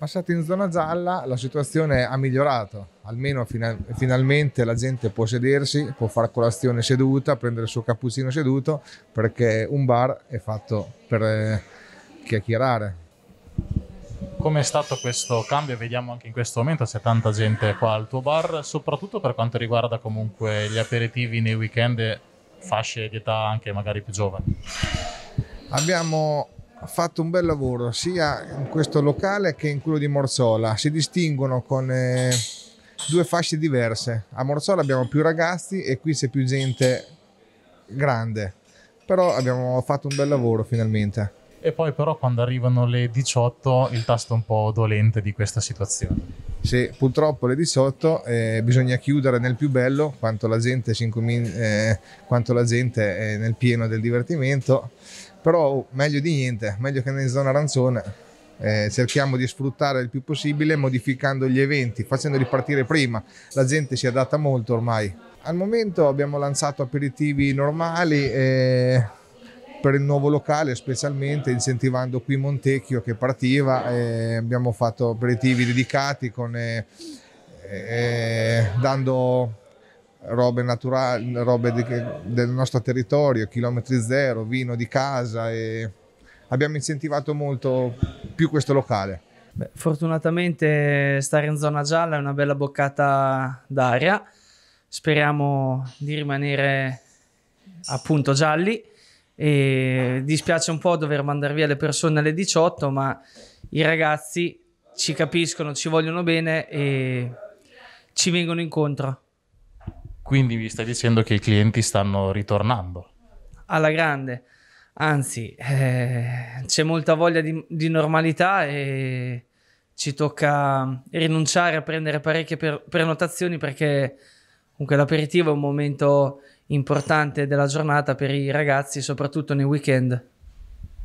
Passati in zona gialla la situazione ha migliorato, almeno fina- finalmente la gente può sedersi, può fare colazione seduta, prendere il suo cappuccino seduto perché un bar è fatto per eh, chiacchierare. Come è stato questo cambio? Vediamo anche in questo momento c'è tanta gente qua al tuo bar, soprattutto per quanto riguarda comunque gli aperitivi nei weekend, fasce di età anche magari più giovani. Abbiamo ha fatto un bel lavoro sia in questo locale che in quello di Morzola. Si distinguono con eh, due fasce diverse. A Morzola abbiamo più ragazzi e qui c'è più gente grande. Però abbiamo fatto un bel lavoro finalmente. E poi però quando arrivano le 18 il tasto è un po' dolente di questa situazione. Sì, purtroppo le 18 eh, bisogna chiudere nel più bello quanto la gente, incomin- eh, quanto la gente è nel pieno del divertimento però oh, meglio di niente, meglio che nella zona arancione. Eh, cerchiamo di sfruttare il più possibile modificando gli eventi, facendoli partire prima. La gente si adatta molto ormai. Al momento abbiamo lanciato aperitivi normali eh, per il nuovo locale, specialmente incentivando qui Montecchio che partiva. Eh, abbiamo fatto aperitivi dedicati con, eh, eh, dando robe naturali, robe di, del nostro territorio, chilometri zero, vino di casa e abbiamo incentivato molto più questo locale. Beh, fortunatamente stare in zona gialla è una bella boccata d'aria, speriamo di rimanere appunto gialli e dispiace un po' dover mandare via le persone alle 18 ma i ragazzi ci capiscono, ci vogliono bene e ci vengono incontro. Quindi mi stai dicendo che i clienti stanno ritornando? Alla grande, anzi eh, c'è molta voglia di, di, normalità e ci tocca rinunciare a prendere parecchie per, prenotazioni perché comunque l'aperitivo è un momento importante della giornata per i ragazzi, soprattutto nei weekend.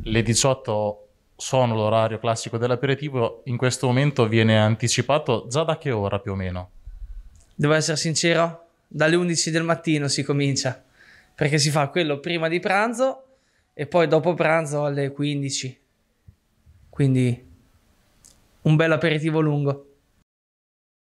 Le 18 sono l'orario classico dell'aperitivo, in questo momento viene anticipato già da che ora più o meno? Devo essere sincero, dalle 11 del mattino si comincia, perché si fa quello prima di pranzo e poi dopo pranzo alle 15. Quindi un bel aperitivo lungo.